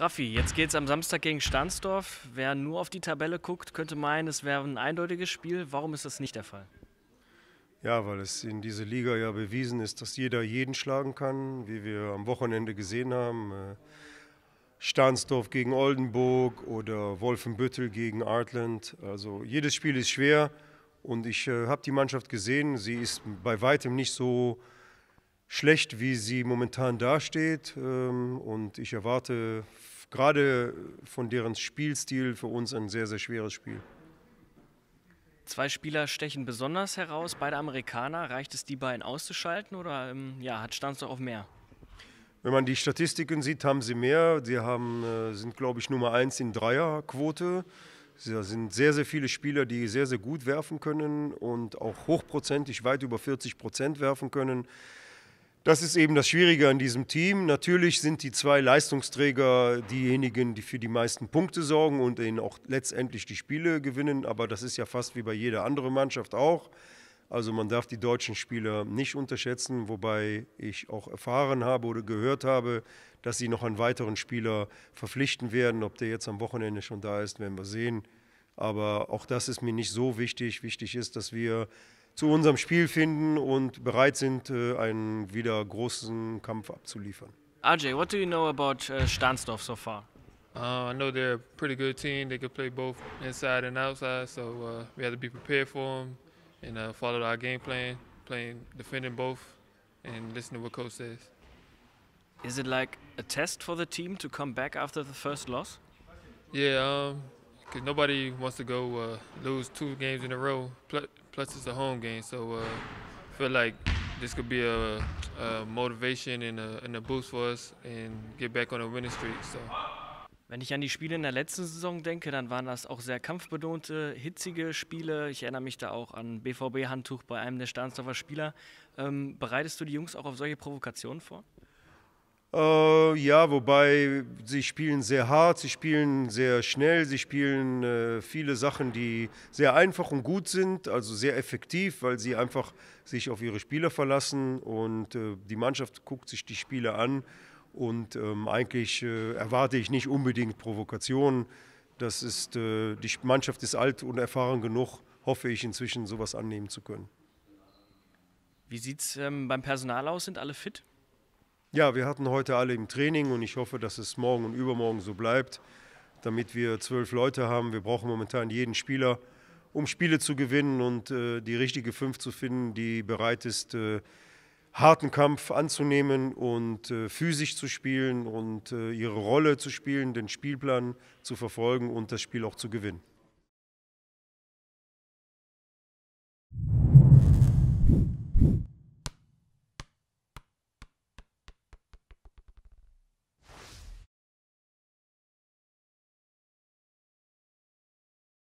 Raffi, jetzt geht es am Samstag gegen Stahnsdorf. Wer nur auf die Tabelle guckt, könnte meinen, es wäre ein eindeutiges Spiel. Warum ist das nicht der Fall? Ja, weil es in dieser Liga ja bewiesen ist, dass jeder jeden schlagen kann, wie wir am Wochenende gesehen haben. Äh, Stahnsdorf gegen Oldenburg oder Wolfenbüttel gegen Artland. Also jedes Spiel ist schwer und ich äh, habe die Mannschaft gesehen. Sie ist bei weitem nicht so schlecht, wie sie momentan dasteht. Ähm, und ich erwarte gerade von deren Spielstil für uns ein sehr, sehr schweres Spiel. Zwei Spieler stechen besonders heraus, beide Amerikaner. Reicht es, die beiden auszuschalten oder ähm, ja, hat Stanz doch auf mehr? Wenn man die Statistiken sieht, haben sie mehr. Sie haben, äh, sind, glaube ich, Nummer eins in Dreierquote. Da sind sehr, sehr viele Spieler, die sehr, sehr gut werfen können und auch hochprozentig weit über 40 Prozent werfen können. Das ist eben das Schwierige an diesem Team. Natürlich sind die zwei Leistungsträger diejenigen, die für die meisten Punkte sorgen und denen auch letztendlich die Spiele gewinnen. Aber das ist ja fast wie bei jeder anderen Mannschaft auch. Also man darf die deutschen Spieler nicht unterschätzen, wobei ich auch erfahren habe oder gehört habe, dass sie noch einen weiteren Spieler verpflichten werden. Ob der jetzt am Wochenende schon da ist, werden wir sehen. Aber auch das ist mir nicht so wichtig. Wichtig ist, dass wir zu unserem Spiel finden und bereit sind, äh, einen wieder großen Kampf abzuliefern. RJ, what do you know about uh, äh, Stansdorf so far? Uh, I know they're a pretty good team. They can play both inside and outside, so uh, we have to be prepared for them and uh, follow our game plan, playing defending both, and listen to what coach says. Is it like a test for the team to come back after the first loss? Yeah, um, because nobody wants to go uh, lose two games in a row. Plus, it's a home game, so uh, I feel like this could be a, a motivation and a, and a, boost for us and get back on a winning streak. So. Wenn ich an die Spiele in der letzten Saison denke, dann waren das auch sehr kampfbetonte, hitzige Spiele. Ich erinnere mich da auch an BVB-Handtuch bei einem der Stahnsdorfer Spieler. Ähm, bereitest du die Jungs auch auf solche Provokationen vor? Äh, ja, wobei sie spielen sehr hart, sie spielen sehr schnell, sie spielen äh, viele Sachen, die sehr einfach und gut sind, also sehr effektiv, weil sie einfach sich auf ihre Spieler verlassen und äh, die Mannschaft guckt sich die Spiele an und ähm, eigentlich äh, erwarte ich nicht unbedingt Provokationen. Das ist, äh, die Mannschaft ist alt und erfahren genug, hoffe ich inzwischen sowas annehmen zu können. Wie sieht es ähm, beim Personal aus? Sind alle fit? Ja, wir hatten heute alle im Training und ich hoffe, dass es morgen und übermorgen so bleibt, damit wir zwölf Leute haben. Wir brauchen momentan jeden Spieler, um Spiele zu gewinnen und äh, die richtige Fünf zu finden, die bereit ist, äh, harten Kampf anzunehmen und äh, physisch zu spielen und äh, ihre Rolle zu spielen, den Spielplan zu verfolgen und das Spiel auch zu gewinnen.